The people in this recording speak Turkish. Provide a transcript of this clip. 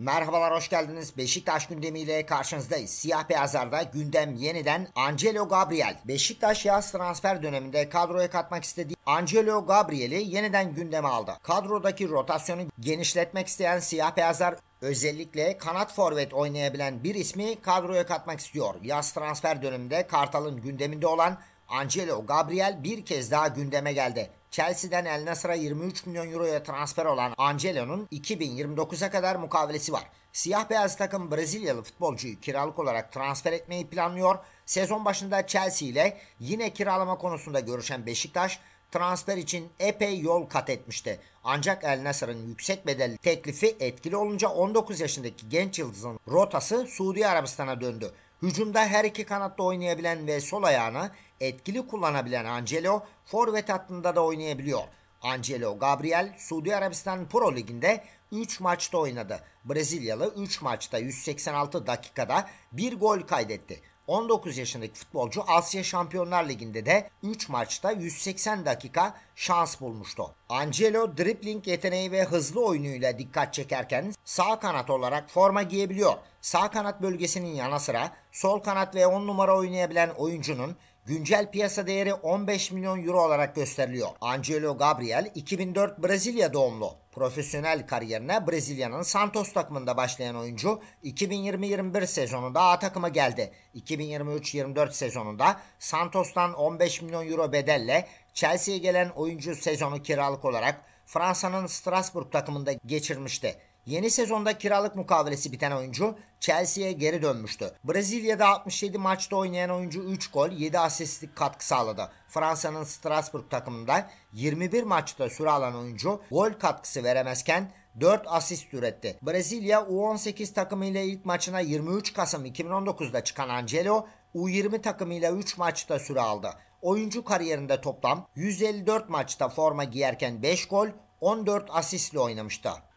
Merhabalar hoş geldiniz. Beşiktaş gündemiyle karşınızdayız. Siyah beyazlarda gündem yeniden Angelo Gabriel. Beşiktaş yaz transfer döneminde kadroya katmak istediği Angelo Gabriel'i yeniden gündeme aldı. Kadrodaki rotasyonu genişletmek isteyen siyah beyazlar Özellikle kanat forvet oynayabilen bir ismi kadroya katmak istiyor. Yaz transfer döneminde Kartal'ın gündeminde olan Angelo Gabriel bir kez daha gündeme geldi. Chelsea'den El Nasır'a 23 milyon euroya transfer olan Angelo'nun 2029'a kadar mukavelesi var. Siyah beyaz takım Brezilyalı futbolcuyu kiralık olarak transfer etmeyi planlıyor. Sezon başında Chelsea ile yine kiralama konusunda görüşen Beşiktaş transfer için epey yol kat etmişti. Ancak El Nasır'ın yüksek bedel teklifi etkili olunca 19 yaşındaki genç yıldızın rotası Suudi Arabistan'a döndü. Hücumda her iki kanatta oynayabilen ve sol ayağına etkili kullanabilen Angelo forvet hattında da oynayabiliyor. Angelo Gabriel Suudi Arabistan Pro Ligi'nde 3 maçta oynadı. Brezilyalı 3 maçta 186 dakikada 1 gol kaydetti. 19 yaşındaki futbolcu Asya Şampiyonlar Ligi'nde de 3 maçta 180 dakika şans bulmuştu. Angelo dribbling yeteneği ve hızlı oyunuyla dikkat çekerken sağ kanat olarak forma giyebiliyor. Sağ kanat bölgesinin yana sıra sol kanat ve 10 numara oynayabilen oyuncunun Güncel piyasa değeri 15 milyon euro olarak gösteriliyor. Angelo Gabriel 2004 Brezilya doğumlu. Profesyonel kariyerine Brezilya'nın Santos takımında başlayan oyuncu 2020-21 sezonunda A takıma geldi. 2023-24 sezonunda Santos'tan 15 milyon euro bedelle Chelsea'ye gelen oyuncu sezonu kiralık olarak Fransa'nın Strasbourg takımında geçirmişti. Yeni sezonda kiralık mukavelesi biten oyuncu Chelsea'ye geri dönmüştü. Brezilya'da 67 maçta oynayan oyuncu 3 gol 7 asistlik katkı sağladı. Fransa'nın Strasbourg takımında 21 maçta süre alan oyuncu gol katkısı veremezken 4 asist üretti. Brezilya U18 takımıyla ilk maçına 23 Kasım 2019'da çıkan Angelo U20 takımıyla 3 maçta süre aldı. Oyuncu kariyerinde toplam 154 maçta forma giyerken 5 gol 14 asistle oynamıştı.